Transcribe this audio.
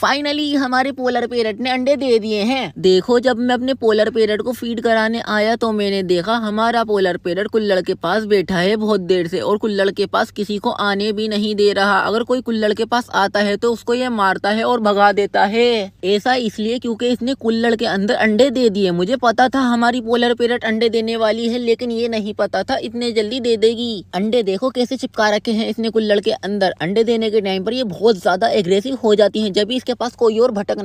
finally हमारे polar parrot ने अंडे दे दिए हैं देखो जब मैं अपने पोलर पेरट को फीड कराने आया तो मैंने देखा हमारा पोलर पेरट कुल्लड़ के पास बैठा है बहुत देर से और कुल्लड़ के पास किसी को आने भी नहीं दे रहा अगर कोई कुल्लड़ के पास आता है तो उसको ये मारता है और भगा देता है ऐसा इसलिए क्यूँकी इसने कुल्लड़ के अंदर अंडे दे दिए मुझे पता था हमारी पोलर पेरट अंडे देने वाली है लेकिन ये नहीं पता था इतने जल्दी दे देगी अंडे देखो कैसे चिपका रखे है इसने कुल्लड़ के अंदर अंडे देने के टाइम पर ये बहुत ज्यादा एग्रेसिव हो जाती है जब इस के पास कोई और भटक